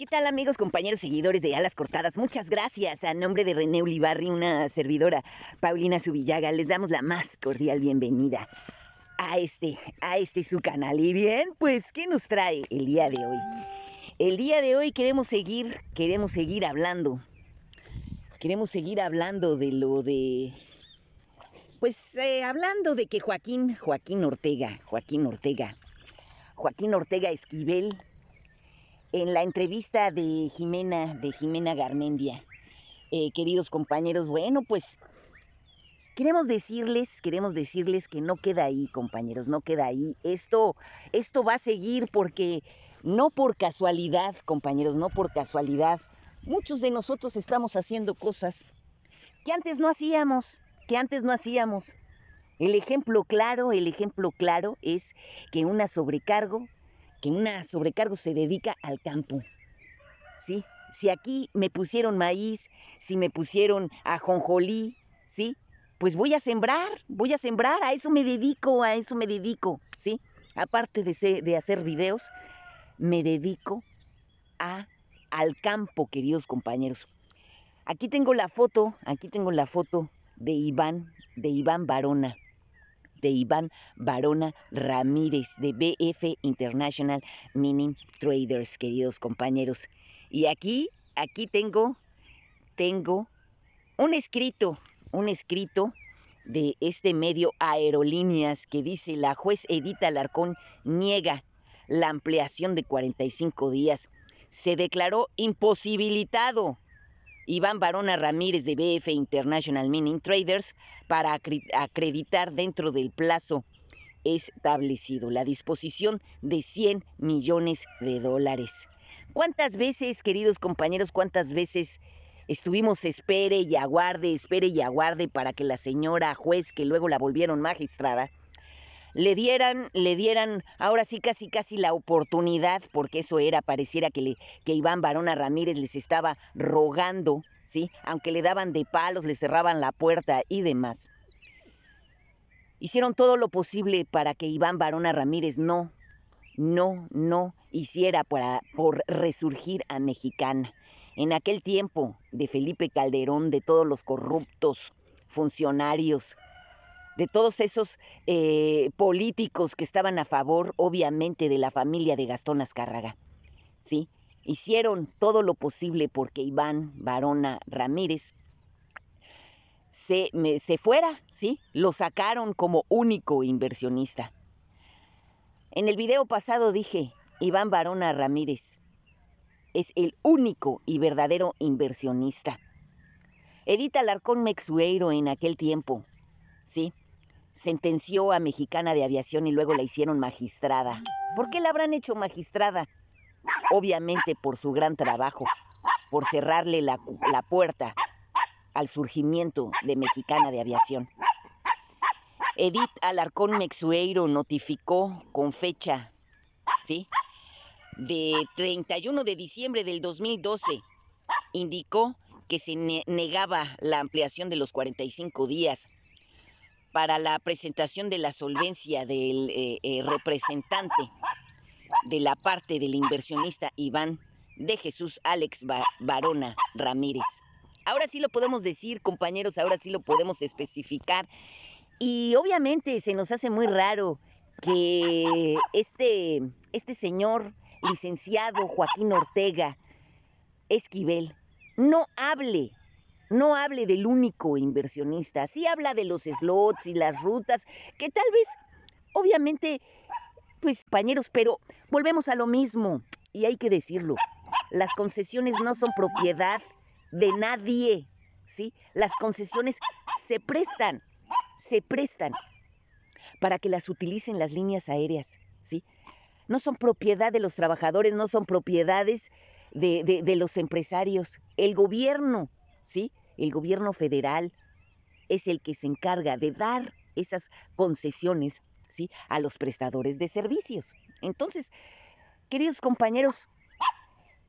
¿Qué tal amigos, compañeros, seguidores de Alas Cortadas? Muchas gracias. A nombre de René Ulibarri, una servidora, Paulina Subillaga, les damos la más cordial bienvenida a este, a este su canal. Y bien, pues, ¿qué nos trae el día de hoy? El día de hoy queremos seguir, queremos seguir hablando. Queremos seguir hablando de lo de... Pues eh, hablando de que Joaquín, Joaquín Ortega, Joaquín Ortega, Joaquín Ortega Esquivel, en la entrevista de Jimena, de Jimena Garmendia. Eh, queridos compañeros, bueno, pues queremos decirles, queremos decirles que no queda ahí, compañeros, no queda ahí. Esto, esto va a seguir porque no por casualidad, compañeros, no por casualidad. Muchos de nosotros estamos haciendo cosas que antes no hacíamos, que antes no hacíamos. El ejemplo claro, el ejemplo claro es que una sobrecargo que una sobrecargo se dedica al campo. ¿Sí? Si aquí me pusieron maíz, si me pusieron ajonjolí, ¿sí? Pues voy a sembrar, voy a sembrar, a eso me dedico, a eso me dedico, ¿sí? Aparte de, hacer videos, me dedico a, al campo, queridos compañeros. Aquí tengo la foto, aquí tengo la foto de Iván, de Iván Barona de Iván Barona Ramírez de BF International Mining Traders, queridos compañeros. Y aquí, aquí tengo, tengo un escrito, un escrito de este medio Aerolíneas que dice la juez Edita Alarcón niega la ampliación de 45 días. Se declaró imposibilitado Iván Barona Ramírez de BF International Mining Traders para acreditar dentro del plazo establecido la disposición de 100 millones de dólares. ¿Cuántas veces, queridos compañeros, cuántas veces estuvimos espere y aguarde, espere y aguarde para que la señora juez, que luego la volvieron magistrada, le dieran, le dieran ahora sí casi casi la oportunidad, porque eso era, pareciera que, le, que Iván Barona Ramírez les estaba rogando, ¿sí? Aunque le daban de palos, le cerraban la puerta y demás. Hicieron todo lo posible para que Iván Barona Ramírez no, no, no hiciera para, por resurgir a Mexicana. En aquel tiempo de Felipe Calderón, de todos los corruptos funcionarios de todos esos eh, políticos que estaban a favor, obviamente, de la familia de Gastón Azcárraga. ¿sí? Hicieron todo lo posible porque Iván Barona Ramírez se, fuera, ¿sí? Lo sacaron como único inversionista. En el video pasado dije, Iván Barona Ramírez es el único y verdadero inversionista. Edith Alarcón Mexueiro en aquel tiempo Sí, sentenció a mexicana de aviación y luego la hicieron magistrada. ¿Por qué la habrán hecho magistrada? Obviamente por su gran trabajo, por cerrarle la, puerta al surgimiento de mexicana de aviación. Edith Alarcón Mexueiro notificó con fecha, ¿sí? De 31 de diciembre del 2012, indicó que se negaba la ampliación de los 45 días para la presentación de la solvencia del eh, eh, representante de la parte del inversionista Iván de Jesús Alex Barona Ramírez. Ahora sí lo podemos decir, compañeros, ahora sí lo podemos especificar. Y obviamente se nos hace muy raro que este, este señor licenciado Joaquín Ortega Esquivel no hable no hable del único inversionista, sí habla de los slots y las rutas, que tal vez, obviamente, pues compañeros, pero volvemos a lo mismo, y hay que decirlo, las concesiones no son propiedad de nadie, ¿sí? Las concesiones se prestan, se prestan para que las utilicen las líneas aéreas, ¿sí? No son propiedad de los trabajadores, no son propiedades de, de los empresarios, el gobierno, ¿sí? el gobierno federal es el que se encarga de dar esas concesiones ¿sí? a los prestadores de servicios. Entonces, queridos compañeros,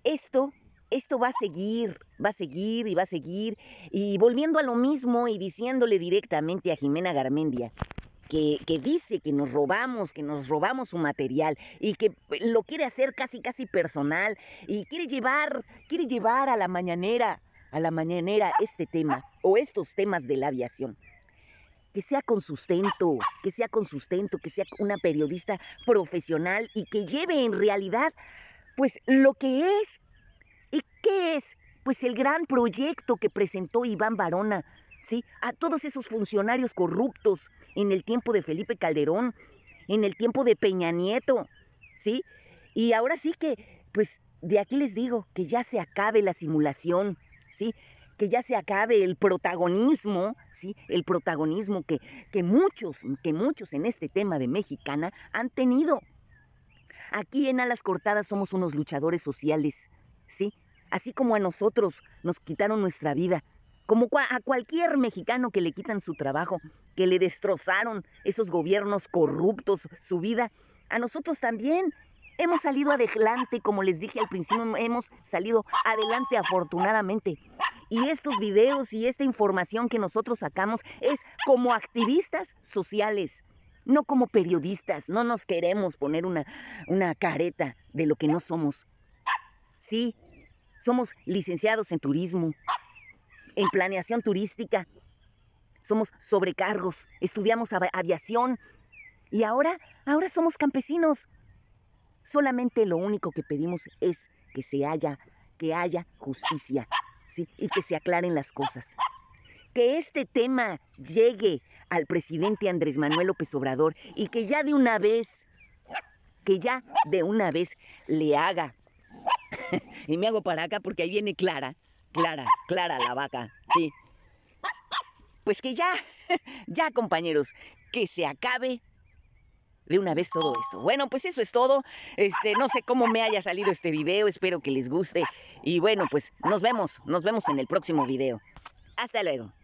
esto, esto va a seguir, va a seguir y va a seguir. Y volviendo a lo mismo y diciéndole directamente a Jimena Garmendia, que, que, dice que nos robamos, que nos robamos su material y que lo quiere hacer casi casi personal y quiere llevar, quiere llevar a la mañanera a la mañanera este tema o estos temas de la aviación. Que sea con sustento, que sea con sustento, que sea una periodista profesional y que lleve en realidad pues lo que es. ¿Y qué es? Pues el gran proyecto que presentó Iván Barona, ¿sí? A todos esos funcionarios corruptos en el tiempo de Felipe Calderón, en el tiempo de Peña Nieto, ¿sí? Y ahora sí que, pues de aquí les digo, que ya se acabe la simulación que ya se acabe el protagonismo, ¿sí? El protagonismo que, que muchos, que muchos en este tema de mexicana han tenido. Aquí en Alas Cortadas somos unos luchadores sociales, ¿sí? Así como a nosotros nos quitaron nuestra vida, como a cualquier mexicano que le quitan su trabajo, que le destrozaron esos gobiernos corruptos, su vida, a nosotros también Hemos salido adelante, como les dije al principio, hemos salido adelante afortunadamente. Y estos videos y esta información que nosotros sacamos es como activistas sociales, no como periodistas. No nos queremos poner una, una careta de lo que no somos. Sí, somos licenciados en turismo, en planeación turística, somos sobrecargos, estudiamos aviación y ahora, ahora somos campesinos. Solamente lo único que pedimos es que se haya, que haya justicia, ¿sí? Y que se aclaren las cosas. Que este tema llegue al presidente Andrés Manuel López Obrador y que ya de una vez, que ya de una vez le haga. y me hago para acá porque ahí viene Clara, Clara, Clara la vaca, sí. Pues que ya, ya compañeros, que se acabe de una vez todo esto. Bueno, pues eso es todo. Este, no sé cómo me haya salido este video, espero que les guste. Y bueno, pues nos vemos, nos vemos en el próximo video. Hasta luego.